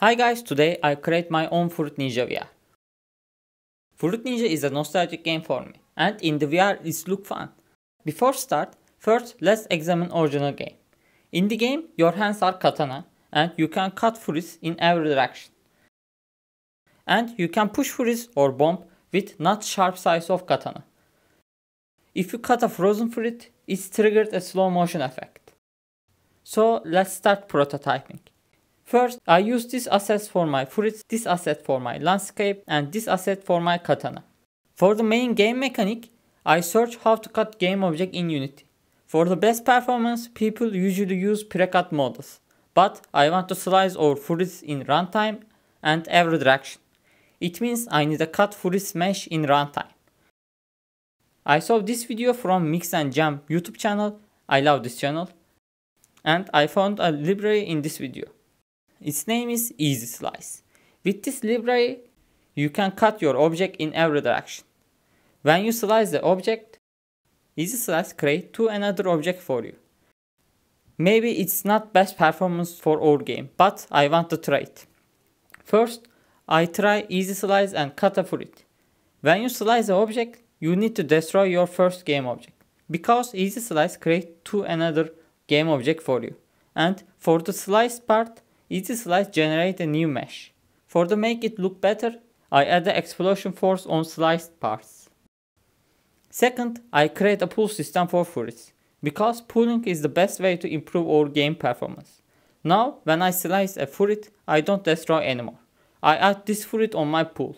Hi guys, today I create my own Fruit Ninja VR. Fruit Ninja is a nostalgic game for me and in the VR it look fun. Before start, first let's examine original game. In the game, your hands are katana and you can cut fruits in every direction. And you can push fruits or bomb with not sharp size of katana. If you cut a frozen fruit, it's triggered a slow motion effect. So let's start prototyping. First, I use this asset for my fruits, this asset for my landscape, and this asset for my katana. For the main game mechanic, I search how to cut game object in Unity. For the best performance, people usually use pre-cut models, but I want to slice or fruits in runtime and every direction. It means I need a cut fruits mesh in runtime. I saw this video from Mix and Jam YouTube channel. I love this channel. And I found a library in this video. Its name is Easy Slice. With this library, you can cut your object in every direction. When you slice the object, Easy Slice create two another object for you. Maybe it's not best performance for our game, but I want to try it. First, I try Easy Slice and cut a fruit. When you slice the object, you need to destroy your first game object, because Easy Slice create two another game object for you. And for the slice part, easy slice generate a new mesh. For to make it look better, I add the explosion force on sliced parts. Second, I create a pull system for fruits because pulling is the best way to improve our game performance. Now, when I slice a Furit, I don't destroy anymore. I add this Furit on my pool.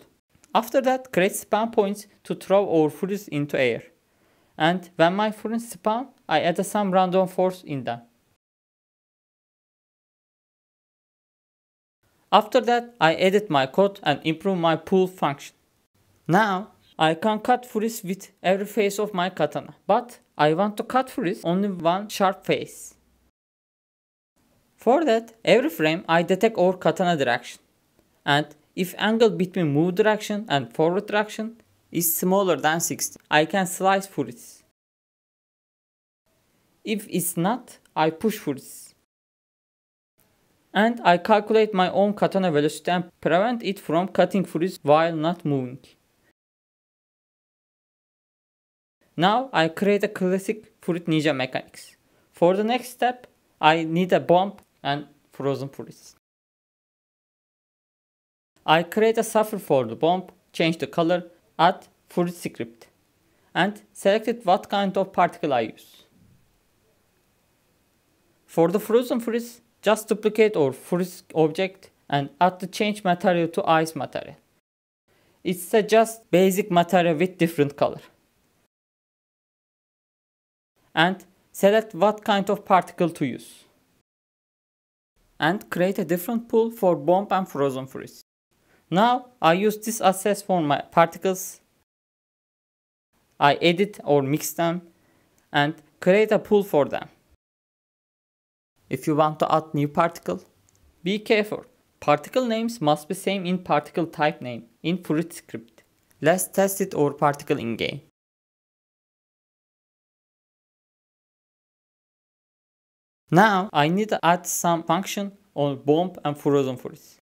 After that, create spawn points to throw our fruits into air. And when my fruits spawn, I add some random force in them. After that, I edit my code and improve my pull function. Now, I can cut frizz with every face of my katana, but I want to cut frizz only one sharp face. For that, every frame I detect our katana direction. And if angle between move direction and forward direction is smaller than 60, I can slice frizz. If it's not, I push frizz and I calculate my own katana velocity and prevent it from cutting freeze while not moving. Now I create a classic fruit ninja mechanics. For the next step, I need a bomb and frozen fruits. I create a suffer for the bomb, change the color, add fruit script and selected what kind of particle I use. For the frozen fruits, just duplicate or freeze object and add the change material to ice material. It's a just basic material with different color. And select what kind of particle to use. And create a different pool for bomb and frozen freeze. Now I use this access for my particles. I edit or mix them and create a pool for them if you want to add new particle. Be careful. Particle names must be same in particle type name in Fruit script. Let's test it over particle in game. Now I need to add some function on bomb and frozen fruits.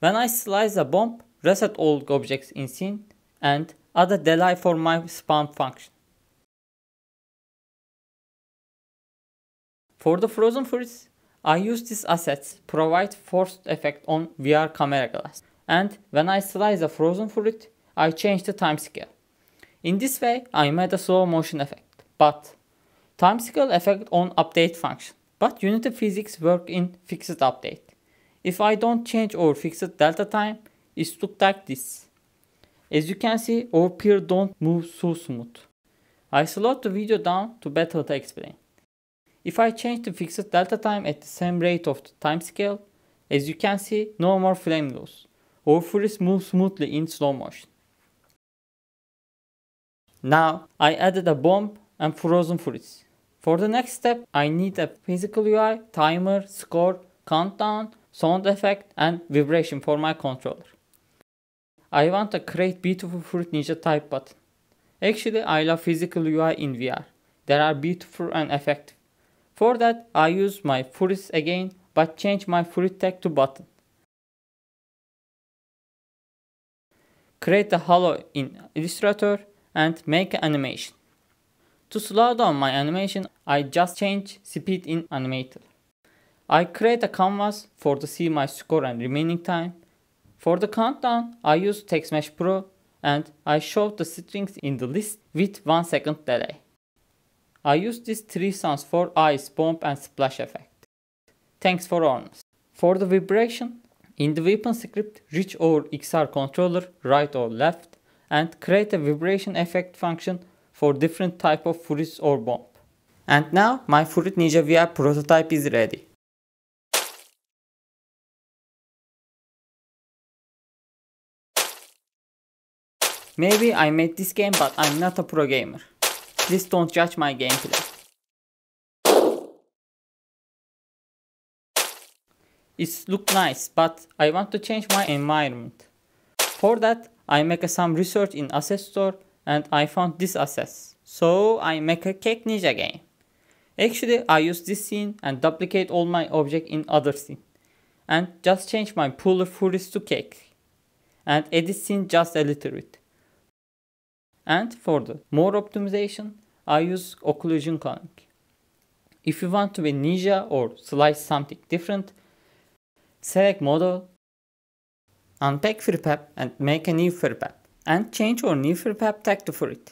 When I slice a bomb, reset all objects in scene and add a delay for my spawn function. For the Frozen Freeze, I use this asset provide forced effect on VR camera glass. And when I slice a frozen fruit, I change the time scale. In this way, I made a slow motion effect. But time scale effect on update function. But Unity physics work in fixed update. If I don't change or fixed delta time, it looked like this. As you can see, our peer don't move so smooth. I slowed the video down to better to explain. If I change the fixed delta time at the same rate of the time scale, as you can see, no more frame loss. Our frizz moves smoothly in slow motion. Now, I added a bomb and frozen frizz. For the next step, I need a physical UI, timer, score, countdown, sound effect and vibration for my controller. I want to create beautiful Fruit Ninja type button. Actually, I love physical UI in VR. They are beautiful and effective. For that I use my fruits again but change my fruit tag to button. Create a hollow in Illustrator and make an animation. To slow down my animation, I just change speed in Animator. I create a canvas for to see my score and remaining time. For the countdown, I use TextMesh Pro and I show the strings in the list with 1 second delay. I use these three sounds for ice, bomb and splash effect. Thanks for arms. For the vibration, in the weapon script, reach over XR controller right or left and create a vibration effect function for different type of freeze or bomb. And now my Fruit Ninja VR prototype is ready. Maybe I made this game but I'm not a pro gamer. Please don't judge my gameplay. It looks nice, but I want to change my environment. For that, I make some research in asset store and I found this asset. So I make a cake ninja game. Actually, I use this scene and duplicate all my object in other scene. And just change my puller furries to cake. And edit scene just a little bit. And for the more optimization, I use occlusion calling. If you want to be ninja or slice something different, select model, unpack FreePap and make a new FreePap and change your new FreePap tag to it.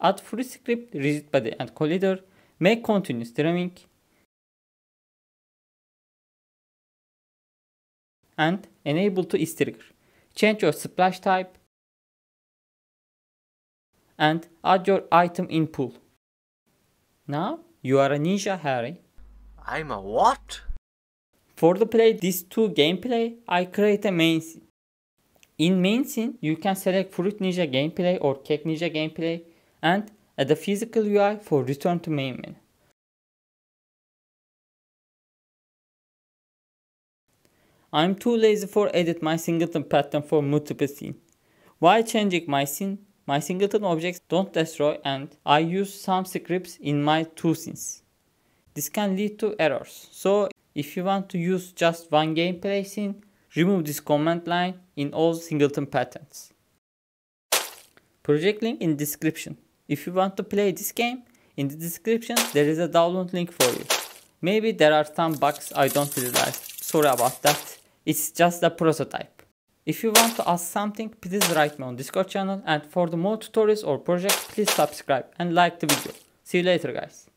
Add script, rigid body and collider, make continuous streaming and enable to is trigger. Change your splash type and add your item in pool. Now you are a ninja, Harry. I'm a what? For the play these two gameplay, I create a main scene. In main scene, you can select Fruit Ninja gameplay or Cake Ninja gameplay and add a physical UI for return to main menu. I'm too lazy for edit my singleton pattern for multiple scene. Why changing my scene, my singleton objects don't destroy and I use some scripts in my two scenes. This can lead to errors. So if you want to use just one gameplay scene, remove this command line in all singleton patterns. Project link in description. If you want to play this game, in the description there is a download link for you. Maybe there are some bugs I don't realize. Sorry about that. It's just a prototype. If you want to ask something, please write me on Discord channel and for the more tutorials or projects, please subscribe and like the video. See you later guys.